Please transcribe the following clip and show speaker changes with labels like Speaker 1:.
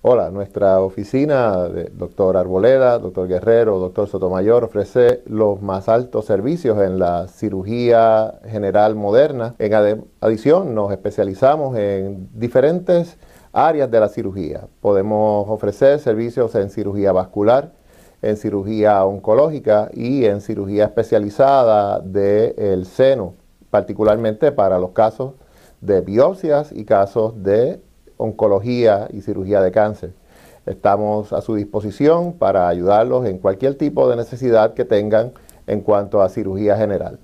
Speaker 1: Hola, nuestra oficina, de doctor Arboleda, doctor Guerrero, doctor Sotomayor, ofrece los más altos servicios en la cirugía general moderna. En adición, nos especializamos en diferentes áreas de la cirugía. Podemos ofrecer servicios en cirugía vascular, en cirugía oncológica y en cirugía especializada del seno, particularmente para los casos de biopsias y casos de oncología y cirugía de cáncer. Estamos a su disposición para ayudarlos en cualquier tipo de necesidad que tengan en cuanto a cirugía general.